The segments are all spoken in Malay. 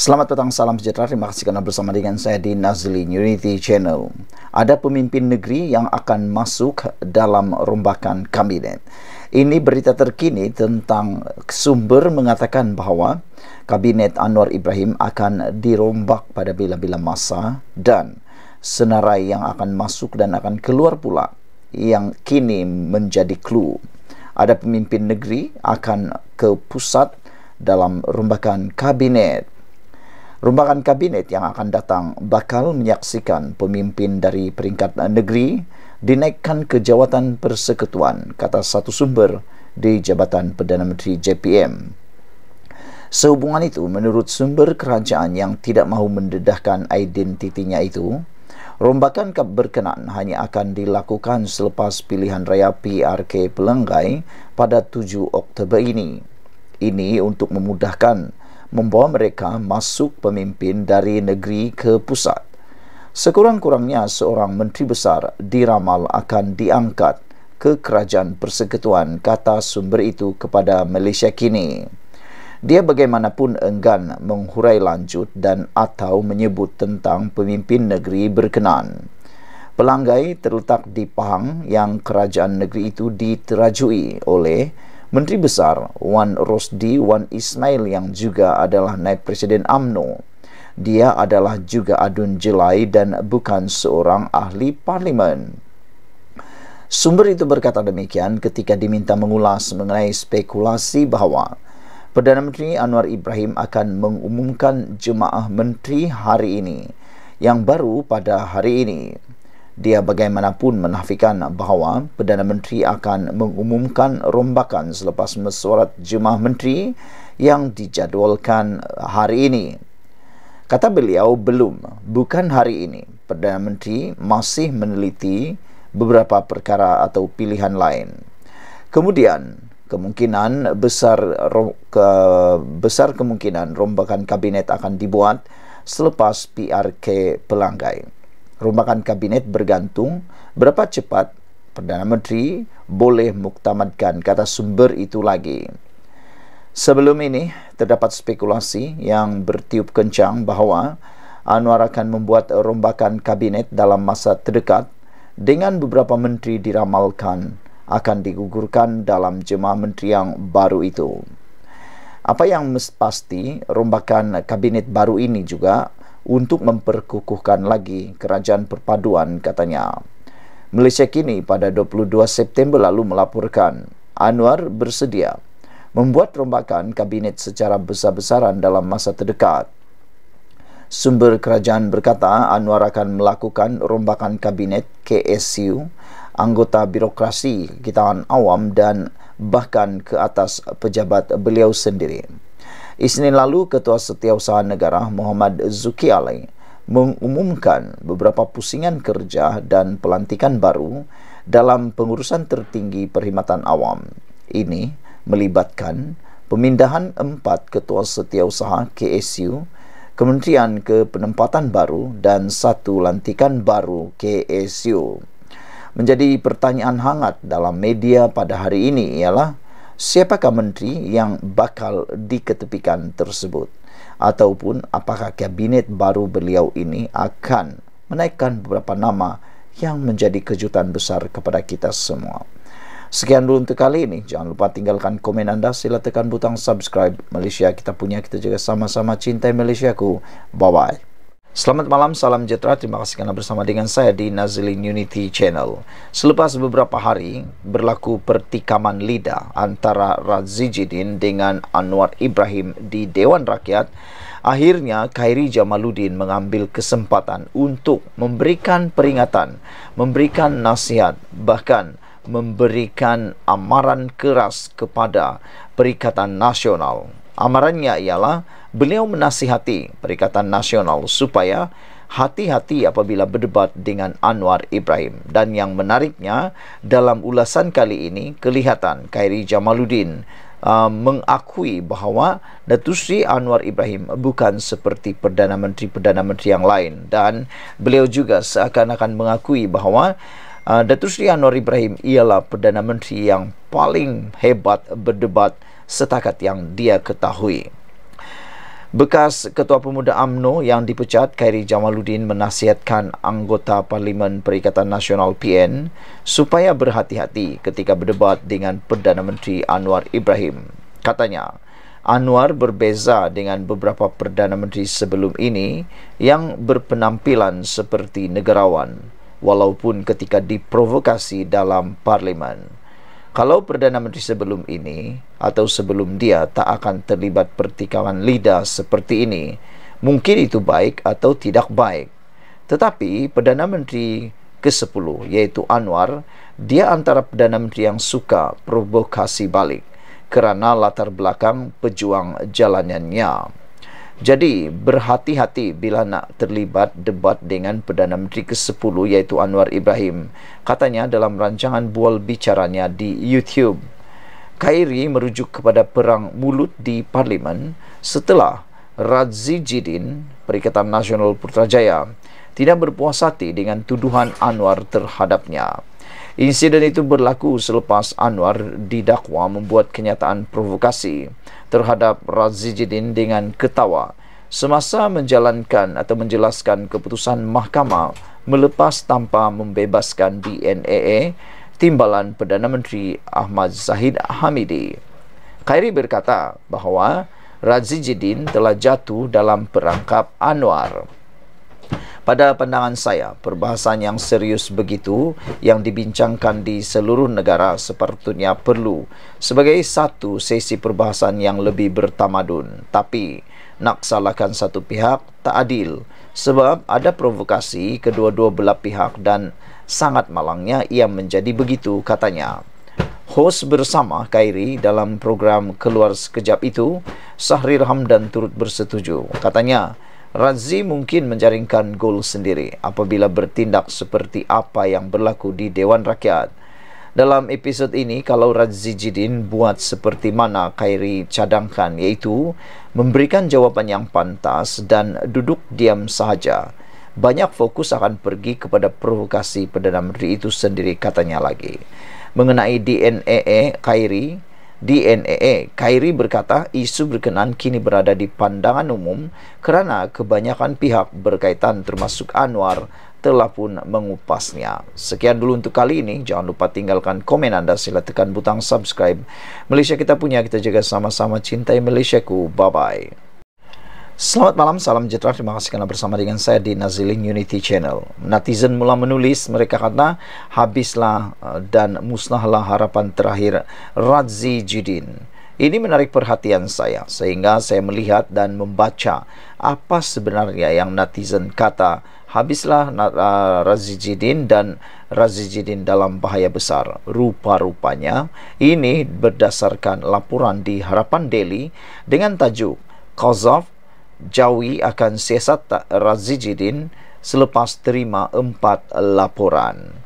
Selamat petang salam sejahtera. Terima kasih kerana bersama dengan saya di Nazli Unity Channel. Ada pemimpin negeri yang akan masuk dalam rombakan kabinet. Ini berita terkini tentang sumber mengatakan bahawa kabinet Anwar Ibrahim akan dirombak pada bila-bila masa dan senarai yang akan masuk dan akan keluar pula yang kini menjadi clue. Ada pemimpin negeri akan ke pusat dalam rombakan kabinet. Rumbangan kabinet yang akan datang bakal menyaksikan pemimpin dari peringkat negeri dinaikkan ke jawatan persekutuan, kata satu sumber di Jabatan Perdana Menteri JPM. Sehubungan itu, menurut sumber kerajaan yang tidak mahu mendedahkan identitinya itu, rombakan berkenaan hanya akan dilakukan selepas pilihan raya PRK Pelenggai pada 7 Oktober ini. Ini untuk memudahkan membawa mereka masuk pemimpin dari negeri ke pusat. Sekurang-kurangnya seorang menteri besar diramal akan diangkat ke kerajaan persekutuan kata sumber itu kepada Malaysia kini. Dia bagaimanapun enggan menghurai lanjut dan atau menyebut tentang pemimpin negeri berkenan. Pelanggai terletak di Pahang yang kerajaan negeri itu diterajui oleh Menteri Besar Wan Rosdi Wan Ismail yang juga adalah naib presiden AMNO. Dia adalah juga adun jelai dan bukan seorang ahli parlimen. Sumber itu berkata demikian ketika diminta mengulas mengenai spekulasi bahawa Perdana Menteri Anwar Ibrahim akan mengumumkan jemaah menteri hari ini yang baru pada hari ini dia bagaimanapun menafikan bahawa Perdana Menteri akan mengumumkan rombakan selepas mesyuarat Jemaah Menteri yang dijadualkan hari ini. Kata beliau belum, bukan hari ini. Perdana Menteri masih meneliti beberapa perkara atau pilihan lain. Kemudian, kemungkinan besar ke, besar kemungkinan rombakan kabinet akan dibuat selepas PRK pelanggai rumahkan kabinet bergantung berapa cepat Perdana Menteri boleh muktamadkan kata sumber itu lagi. Sebelum ini, terdapat spekulasi yang bertiup kencang bahawa Anwar akan membuat rombakan kabinet dalam masa terdekat dengan beberapa menteri diramalkan akan digugurkan dalam jemaah menteri yang baru itu. Apa yang pasti, rombakan kabinet baru ini juga untuk memperkukuhkan lagi kerajaan perpaduan katanya. Malaysia kini pada 22 September lalu melaporkan Anwar bersedia membuat rombakan kabinet secara besar-besaran dalam masa terdekat. Sumber kerajaan berkata Anwar akan melakukan rombakan kabinet KSU, anggota birokrasi, kitaan awam dan bahkan ke atas pejabat beliau sendiri. Isnin lalu, Ketua Setiausaha Negara Muhammad Zuki Ali mengumumkan beberapa pusingan kerja dan pelantikan baru dalam pengurusan tertinggi perkhidmatan awam. Ini melibatkan pemindahan empat Ketua Setiausaha KSU Kementerian ke penempatan baru dan satu lantikan baru KSU menjadi pertanyaan hangat dalam media pada hari ini ialah siapakah menteri yang bakal diketepikan tersebut ataupun apakah kabinet baru beliau ini akan menaikkan beberapa nama yang menjadi kejutan besar kepada kita semua. Sekian dulu untuk kali ini. Jangan lupa tinggalkan komen anda. Sila tekan butang subscribe. Malaysia kita punya. Kita juga sama-sama cintai Malaysia ku. Bye-bye. Selamat malam, salam sejahtera. Terima kasih kerana bersama dengan saya di Nazilin Unity Channel. Selepas beberapa hari berlaku pertikaman lidah antara Razijidin dengan Anwar Ibrahim di Dewan Rakyat, akhirnya Khairi Jamaluddin mengambil kesempatan untuk memberikan peringatan, memberikan nasihat, bahkan memberikan amaran keras kepada Perikatan Nasional amarannya ialah beliau menasihati Perikatan Nasional supaya hati-hati apabila berdebat dengan Anwar Ibrahim dan yang menariknya dalam ulasan kali ini kelihatan Khairi Jamaluddin uh, mengakui bahawa Datuk Sri Anwar Ibrahim bukan seperti Perdana Menteri-Perdana Menteri yang lain dan beliau juga seakan-akan mengakui bahawa uh, Datuk Sri Anwar Ibrahim ialah Perdana Menteri yang paling hebat berdebat setakat yang dia ketahui. Bekas Ketua Pemuda AMNO yang dipecat Khairi Jamaluddin menasihatkan anggota Parlimen Perikatan Nasional PN supaya berhati-hati ketika berdebat dengan Perdana Menteri Anwar Ibrahim. Katanya, Anwar berbeza dengan beberapa Perdana Menteri sebelum ini yang berpenampilan seperti negarawan walaupun ketika diprovokasi dalam Parlimen kalau Perdana Menteri sebelum ini atau sebelum dia tak akan terlibat pertikaian lidah seperti ini, mungkin itu baik atau tidak baik. Tetapi Perdana Menteri ke-10 iaitu Anwar, dia antara Perdana Menteri yang suka provokasi balik kerana latar belakang pejuang jalanannya. Jadi berhati-hati bila nak terlibat debat dengan Perdana Menteri ke-10 iaitu Anwar Ibrahim. Katanya dalam rancangan bual bicaranya di YouTube. Kairi merujuk kepada perang mulut di parlimen setelah Razi Jidin, Perikatan Nasional Putrajaya, tidak berpuas hati dengan tuduhan Anwar terhadapnya. Insiden itu berlaku selepas Anwar didakwa membuat kenyataan provokasi terhadap Razijidin dengan ketawa semasa menjalankan atau menjelaskan keputusan mahkamah melepas tanpa membebaskan DNAA timbalan Perdana Menteri Ahmad Zahid Hamidi. Khairi berkata bahawa Razijidin telah jatuh dalam perangkap Anwar. Pada pandangan saya, perbahasan yang serius begitu yang dibincangkan di seluruh negara sepertinya perlu sebagai satu sesi perbahasan yang lebih bertamadun. Tapi nak salahkan satu pihak tak adil sebab ada provokasi kedua-dua belah pihak dan sangat malangnya ia menjadi begitu katanya. hos bersama Kairi dalam program Keluar Sekejap itu, Sahrir Hamdan turut bersetuju. Katanya, Razi mungkin menjaringkan gol sendiri apabila bertindak seperti apa yang berlaku di Dewan Rakyat. Dalam episod ini, kalau Razi Jidin buat seperti mana Khairi cadangkan iaitu memberikan jawapan yang pantas dan duduk diam sahaja, banyak fokus akan pergi kepada provokasi Perdana Menteri itu sendiri katanya lagi. Mengenai DNAE Khairi, DNAA. Eh, Khairi berkata isu berkenaan kini berada di pandangan umum kerana kebanyakan pihak berkaitan termasuk Anwar telah pun mengupasnya. Sekian dulu untuk kali ini. Jangan lupa tinggalkan komen anda. Sila tekan butang subscribe. Malaysia kita punya. Kita jaga sama-sama. Cintai Malaysia ku. Bye-bye. Selamat malam, salam sejahtera. Terima kasih kerana bersama dengan saya di Naziling Unity Channel. Netizen mula menulis, mereka kata, habislah eh, dan musnahlah harapan terakhir Radzi Jidin. Ini menarik perhatian saya sehingga saya melihat dan membaca apa sebenarnya yang netizen kata habislah eh, Razi Jidin dan Razi Jidin dalam bahaya besar rupa-rupanya ini berdasarkan laporan di Harapan Daily dengan tajuk Kozov Jawi akan siasat Razijidin selepas terima empat laporan.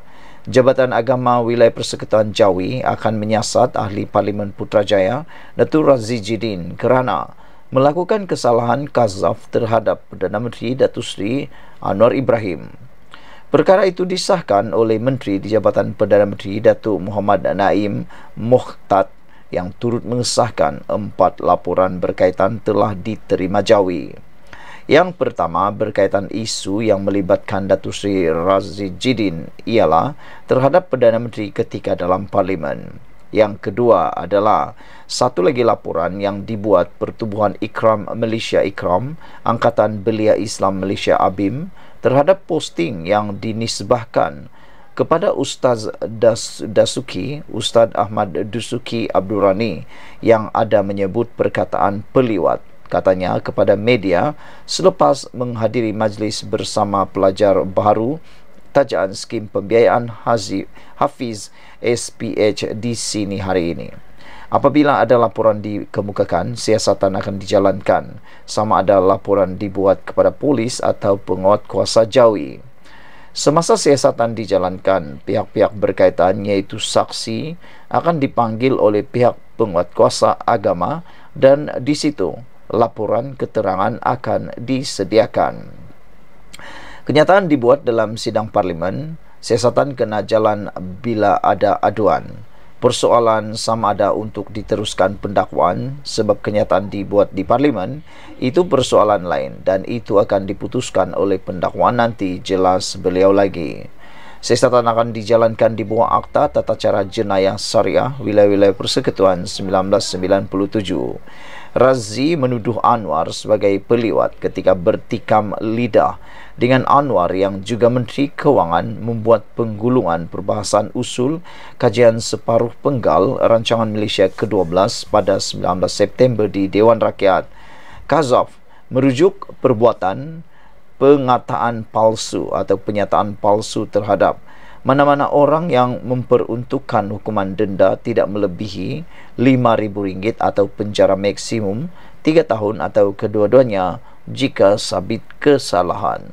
Jabatan Agama Wilayah Persekutuan Jawi akan menyiasat Ahli Parlimen Putrajaya Datuk Razijidin kerana melakukan kesalahan kazaf terhadap Perdana Menteri Datuk Seri Anwar Ibrahim. Perkara itu disahkan oleh Menteri di Jabatan Perdana Menteri Datuk Muhammad Naim Mokhtad yang turut mengesahkan empat laporan berkaitan telah diterima Jawi. Yang pertama berkaitan isu yang melibatkan Datuk Seri Razi Jidin ialah terhadap Perdana Menteri ketika dalam Parlimen. Yang kedua adalah satu lagi laporan yang dibuat Pertubuhan Ikram Malaysia Ikram Angkatan Belia Islam Malaysia ABIM terhadap posting yang dinisbahkan kepada Ustaz das, Dasuki, Ustaz Ahmad Dusuki Abdul Rani yang ada menyebut perkataan peliwat katanya kepada media selepas menghadiri majlis bersama pelajar baru tajaan skim pembiayaan Haji Hafiz SPH di sini hari ini. Apabila ada laporan dikemukakan, siasatan akan dijalankan sama ada laporan dibuat kepada polis atau penguat kuasa jawi. Semasa siasatan dijalankan, pihak-pihak berkaitan yaitu saksi akan dipanggil oleh pihak penguat kuasa agama dan di situ laporan keterangan akan disediakan. Kenyataan dibuat dalam sidang parlimen, siasatan kena jalan bila ada aduan persoalan sama ada untuk diteruskan pendakwaan sebab kenyataan dibuat di parlimen itu persoalan lain dan itu akan diputuskan oleh pendakwaan nanti jelas beliau lagi. Sesatan akan dijalankan di bawah Akta Tata Cara Jenayah Syariah Wilayah-Wilayah Persekutuan 1997. Razi menuduh Anwar sebagai peliwat ketika bertikam lidah dengan Anwar yang juga Menteri Kewangan membuat penggulungan perbahasan usul kajian separuh penggal rancangan Malaysia ke-12 pada 19 September di Dewan Rakyat. Kazov merujuk perbuatan pengataan palsu atau penyataan palsu terhadap mana-mana orang yang memperuntukkan hukuman denda tidak melebihi rm ringgit atau penjara maksimum 3 tahun atau kedua-duanya jika sabit kesalahan.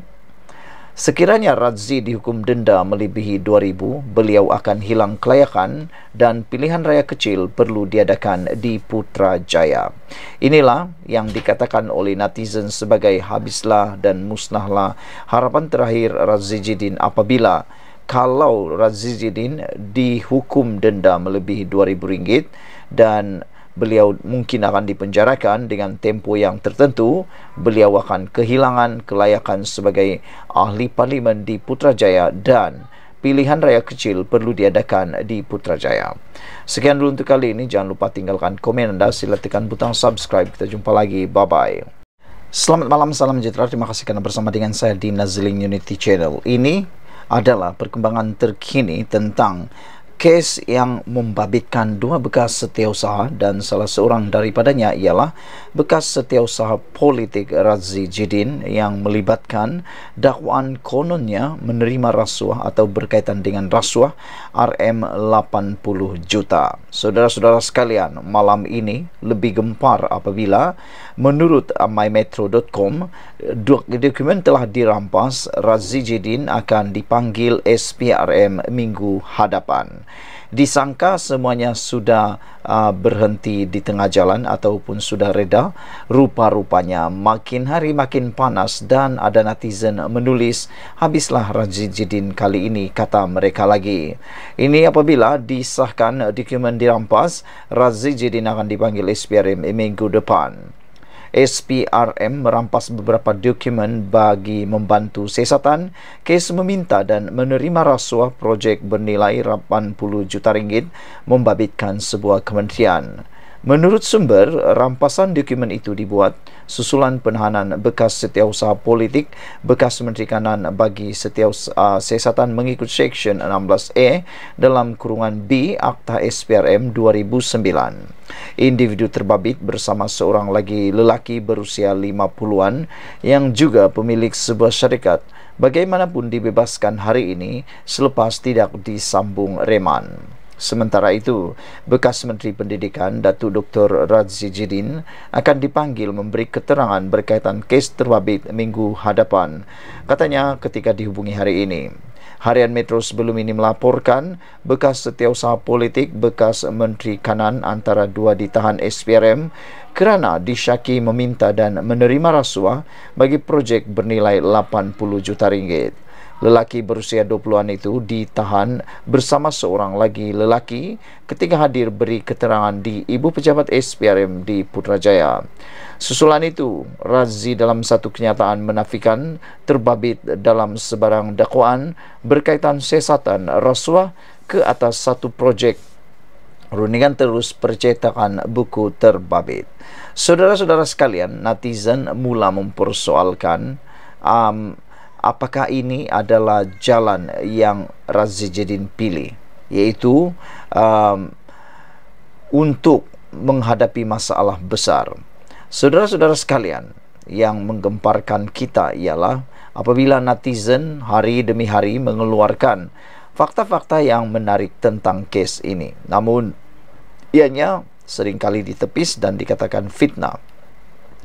Sekiranya Razzi dihukum denda melebihi RM2,000, beliau akan hilang kelayakan dan pilihan raya kecil perlu diadakan di Putrajaya. Inilah yang dikatakan oleh netizen sebagai habislah dan musnahlah harapan terakhir Razzi Jidin apabila kalau Razizuddin dihukum denda melebihi rm ringgit dan beliau mungkin akan dipenjarakan dengan tempo yang tertentu, beliau akan kehilangan kelayakan sebagai ahli parlimen di Putrajaya dan pilihan raya kecil perlu diadakan di Putrajaya. Sekian dulu untuk kali ini. Jangan lupa tinggalkan komen anda. Sila tekan butang subscribe. Kita jumpa lagi. Bye-bye. Selamat malam, salam sejahtera. Terima kasih kerana bersama dengan saya di Nazling Unity Channel. Ini adalah perkembangan terkini tentang kes yang membabitkan dua bekas setiausaha dan salah seorang daripadanya ialah bekas setiausaha politik Razi Jidin yang melibatkan dakwaan kononnya menerima rasuah atau berkaitan dengan rasuah RM80 juta. Saudara-saudara sekalian, malam ini lebih gempar apabila menurut mymetro.com dokumen telah dirampas Razi Jidin akan dipanggil SPRM minggu hadapan disangka semuanya sudah uh, berhenti di tengah jalan ataupun sudah reda rupa-rupanya makin hari makin panas dan ada netizen menulis habislah Rajidin kali ini kata mereka lagi ini apabila disahkan dokumen dirampas Rajidin akan dipanggil SPRM minggu depan SPRM merampas beberapa dokumen bagi membantu siasatan kes meminta dan menerima rasuah projek bernilai 80 juta ringgit membabitkan sebuah kementerian. Menurut sumber, rampasan dokumen itu dibuat susulan penahanan bekas setiausaha politik bekas Menteri Kanan bagi setiausaha uh, siasatan mengikut Seksyen 16A e dalam kurungan B Akta SPRM 2009. Individu terbabit bersama seorang lagi lelaki berusia 50-an yang juga pemilik sebuah syarikat bagaimanapun dibebaskan hari ini selepas tidak disambung reman. Sementara itu, bekas Menteri Pendidikan Datuk Dr. Razzi Jidin akan dipanggil memberi keterangan berkaitan kes terwabit minggu hadapan, katanya ketika dihubungi hari ini. Harian Metro sebelum ini melaporkan bekas setiausaha politik bekas Menteri Kanan antara dua ditahan SPRM kerana disyaki meminta dan menerima rasuah bagi projek bernilai 80 juta ringgit. Lelaki berusia 20-an itu ditahan bersama seorang lagi lelaki ketika hadir beri keterangan di Ibu Pejabat SPRM di Putrajaya. Susulan itu, Razzi dalam satu kenyataan menafikan terbabit dalam sebarang dakwaan berkaitan sesatan rasuah ke atas satu projek runingan terus percetakan buku terbabit. Saudara-saudara sekalian, netizen mula mempersoalkan um, apakah ini adalah jalan yang Razijedin pilih iaitu um, untuk menghadapi masalah besar saudara-saudara sekalian yang menggemparkan kita ialah apabila netizen hari demi hari mengeluarkan fakta-fakta yang menarik tentang kes ini namun ianya seringkali ditepis dan dikatakan fitnah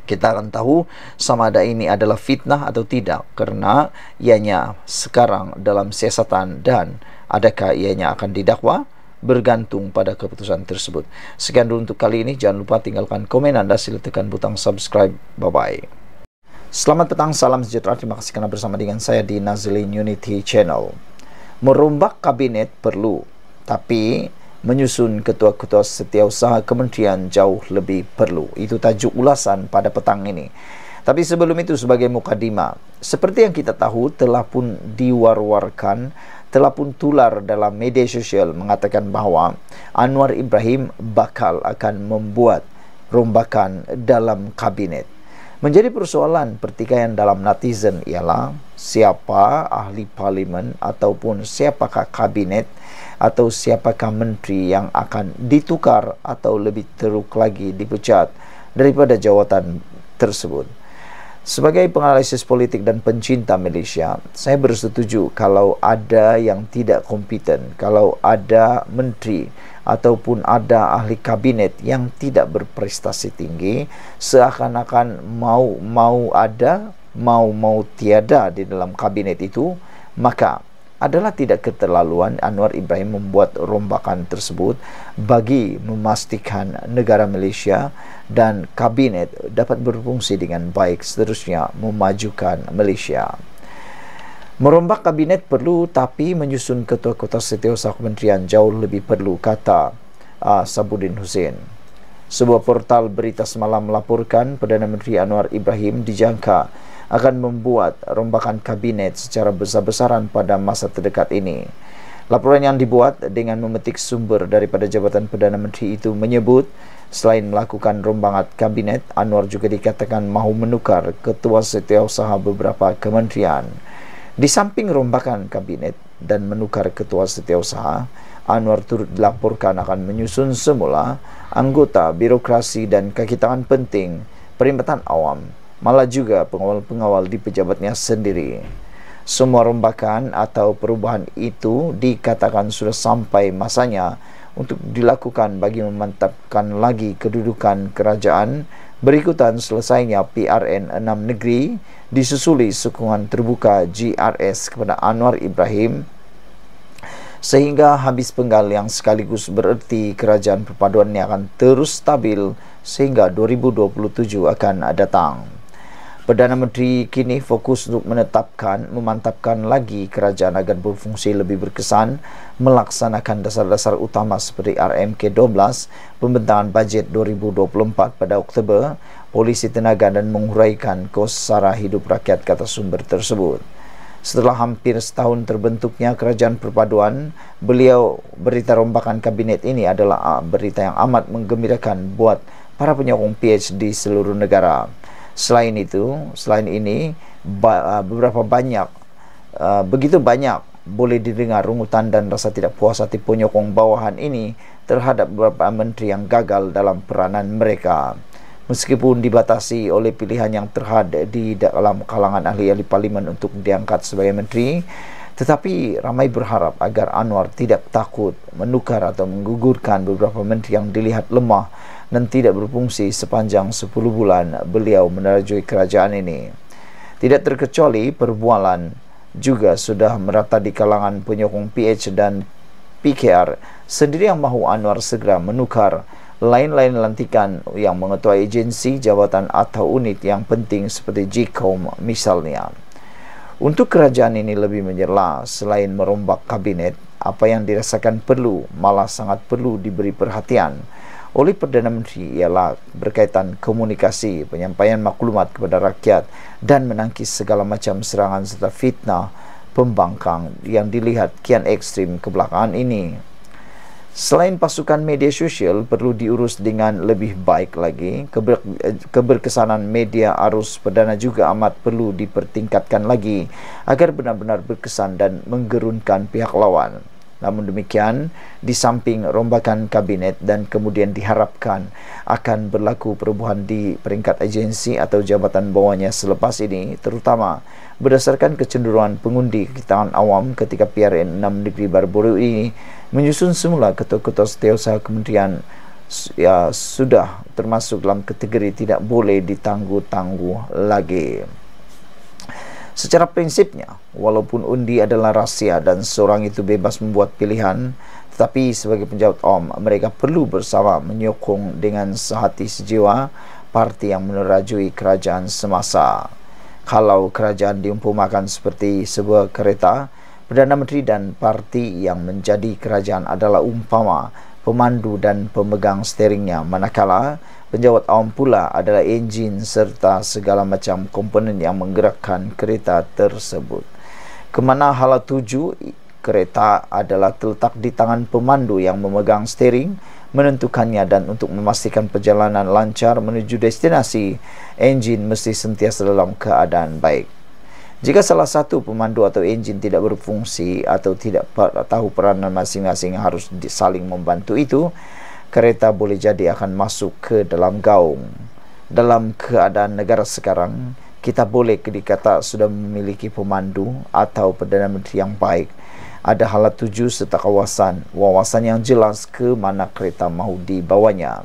kita akan tahu sama ada ini adalah fitnah atau tidak kerana ianya sekarang dalam siasatan dan adakah ianya akan didakwa bergantung pada keputusan tersebut. Sekian dulu untuk kali ini. Jangan lupa tinggalkan komen anda. Sila tekan butang subscribe. Bye-bye. Selamat petang, salam sejahtera. Terima kasih kerana bersama dengan saya di Nazilin Unity Channel. Merombak kabinet perlu, tapi menyusun ketua-ketua setiausaha kementerian jauh lebih perlu. Itu tajuk ulasan pada petang ini. Tapi sebelum itu sebagai mukadima, seperti yang kita tahu telah pun diwar-warkan, telah pun tular dalam media sosial mengatakan bahawa Anwar Ibrahim bakal akan membuat rombakan dalam kabinet. Menjadi persoalan pertikaian dalam netizen ialah siapa ahli parlimen ataupun siapakah kabinet yang atau siapakah menteri yang akan ditukar atau lebih teruk lagi dipecat daripada jawatan tersebut. Sebagai penganalisis politik dan pencinta Malaysia, saya bersetuju kalau ada yang tidak kompeten, kalau ada menteri ataupun ada ahli kabinet yang tidak berprestasi tinggi, seakan-akan mau-mau ada, mau-mau tiada di dalam kabinet itu, maka adalah tidak keterlaluan Anwar Ibrahim membuat rombakan tersebut bagi memastikan negara Malaysia dan kabinet dapat berfungsi dengan baik seterusnya memajukan Malaysia. Merombak kabinet perlu tapi menyusun ketua-ketua setiausaha kementerian jauh lebih perlu kata uh, Sabudin Hussein. Sebuah portal berita semalam melaporkan Perdana Menteri Anwar Ibrahim dijangka akan membuat rombakan kabinet secara besar-besaran pada masa terdekat ini. Laporan yang dibuat dengan memetik sumber daripada Jabatan Perdana Menteri itu menyebut selain melakukan rombakan kabinet, Anwar juga dikatakan mahu menukar ketua setiausaha beberapa kementerian. Di samping rombakan kabinet dan menukar ketua setiausaha, Anwar turut dilaporkan akan menyusun semula anggota birokrasi dan kakitangan penting perimpatan awam malah juga pengawal-pengawal di pejabatnya sendiri. Semua rombakan atau perubahan itu dikatakan sudah sampai masanya untuk dilakukan bagi memantapkan lagi kedudukan kerajaan berikutan selesainya PRN 6 negeri disusuli sokongan terbuka GRS kepada Anwar Ibrahim sehingga habis penggal yang sekaligus bererti kerajaan perpaduan ini akan terus stabil sehingga 2027 akan datang. Perdana Menteri kini fokus untuk menetapkan, memantapkan lagi kerajaan agar berfungsi lebih berkesan, melaksanakan dasar-dasar utama seperti RMK12, pembentangan bajet 2024 pada Oktober, polisi tenaga dan menguraikan kos sara hidup rakyat kata sumber tersebut. Setelah hampir setahun terbentuknya kerajaan perpaduan, beliau berita rombakan kabinet ini adalah ah, berita yang amat menggembirakan buat para penyokong PH di seluruh negara. Selain itu, selain ini, ah, beberapa banyak, ah, begitu banyak boleh didengar rungutan dan rasa tidak puas hati penyokong bawahan ini terhadap beberapa menteri yang gagal dalam peranan mereka meskipun dibatasi oleh pilihan yang terhad di dalam kalangan ahli-ahli parlimen untuk diangkat sebagai menteri tetapi ramai berharap agar Anwar tidak takut menukar atau menggugurkan beberapa menteri yang dilihat lemah dan tidak berfungsi sepanjang 10 bulan beliau menerajui kerajaan ini. Tidak terkecuali perbualan juga sudah merata di kalangan penyokong PH dan PKR sendiri yang mahu Anwar segera menukar lain-lain lantikan yang mengetua agensi, jawatan atau unit yang penting seperti Gcom misalnya. Untuk kerajaan ini lebih menjelas, selain merombak kabinet, apa yang dirasakan perlu malah sangat perlu diberi perhatian oleh Perdana Menteri ialah berkaitan komunikasi, penyampaian maklumat kepada rakyat dan menangkis segala macam serangan serta fitnah pembangkang yang dilihat kian ekstrim kebelakangan ini. Selain pasukan media sosial perlu diurus dengan lebih baik lagi, keber, keberkesanan media arus perdana juga amat perlu dipertingkatkan lagi agar benar-benar berkesan dan menggerunkan pihak lawan. Namun demikian, di samping rombakan kabinet dan kemudian diharapkan akan berlaku perubahan di peringkat agensi atau jabatan bawahnya selepas ini, terutama berdasarkan kecenderungan pengundi kekitaan awam ketika PRN 6 Negeri Barbaru ini menyusun semula ketua-ketua setiausaha kementerian ya, sudah termasuk dalam kategori tidak boleh ditangguh-tangguh lagi. Secara prinsipnya, walaupun undi adalah rahsia dan seorang itu bebas membuat pilihan, tetapi sebagai penjawat om, mereka perlu bersama menyokong dengan sehati sejiwa parti yang menerajui kerajaan semasa. Kalau kerajaan diumpamakan seperti sebuah kereta, Perdana Menteri dan parti yang menjadi kerajaan adalah umpama pemandu dan pemegang steringnya manakala Penjawat awam pula adalah enjin serta segala macam komponen yang menggerakkan kereta tersebut. Kemana hal tuju kereta adalah terletak di tangan pemandu yang memegang steering, menentukannya dan untuk memastikan perjalanan lancar menuju destinasi, enjin mesti sentiasa dalam keadaan baik. Jika salah satu pemandu atau enjin tidak berfungsi atau tidak tahu peranan masing-masing harus saling membantu itu, kereta boleh jadi akan masuk ke dalam gaung dalam keadaan negara sekarang kita boleh dikata sudah memiliki pemandu atau Perdana Menteri yang baik ada halat tuju serta kawasan wawasan yang jelas ke mana kereta mahu dibawanya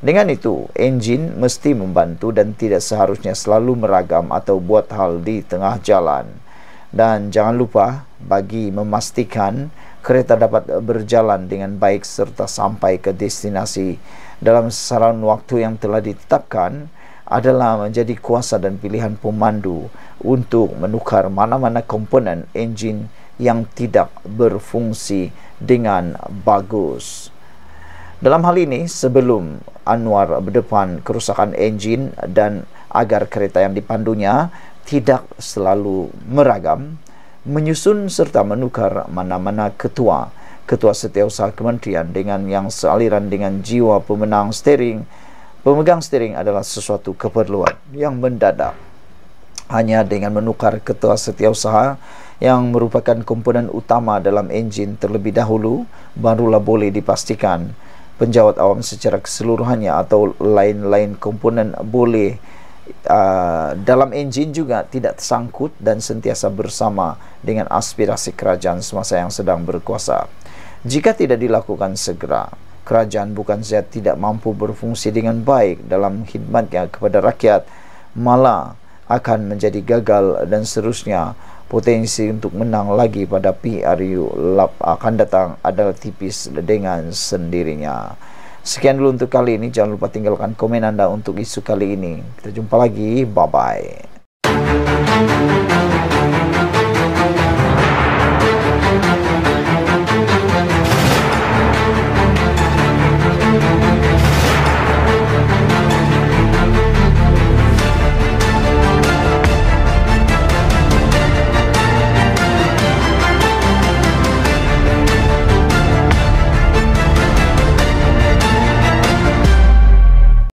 dengan itu, enjin mesti membantu dan tidak seharusnya selalu meragam atau buat hal di tengah jalan. Dan jangan lupa bagi memastikan kereta dapat berjalan dengan baik serta sampai ke destinasi dalam saran waktu yang telah ditetapkan adalah menjadi kuasa dan pilihan pemandu untuk menukar mana-mana komponen enjin yang tidak berfungsi dengan bagus. Dalam hal ini, sebelum Anwar berdepan kerusakan enjin dan agar kereta yang dipandunya tidak selalu meragam, menyusun serta menukar mana-mana ketua ketua setiausaha kementerian dengan yang sealiran dengan jiwa pemenang steering pemegang steering adalah sesuatu keperluan yang mendadak hanya dengan menukar ketua setiausaha yang merupakan komponen utama dalam enjin terlebih dahulu barulah boleh dipastikan penjawat awam secara keseluruhannya atau lain-lain komponen boleh uh, dalam enjin juga tidak tersangkut dan sentiasa bersama dengan aspirasi kerajaan semasa yang sedang berkuasa. Jika tidak dilakukan segera, kerajaan bukan saja tidak mampu berfungsi dengan baik dalam khidmatnya kepada rakyat, malah akan menjadi gagal dan seterusnya potensi untuk menang lagi pada PRU lap akan datang adalah tipis dengan sendirinya. Sekian dulu untuk kali ini. Jangan lupa tinggalkan komen Anda untuk isu kali ini. Kita jumpa lagi. Bye-bye.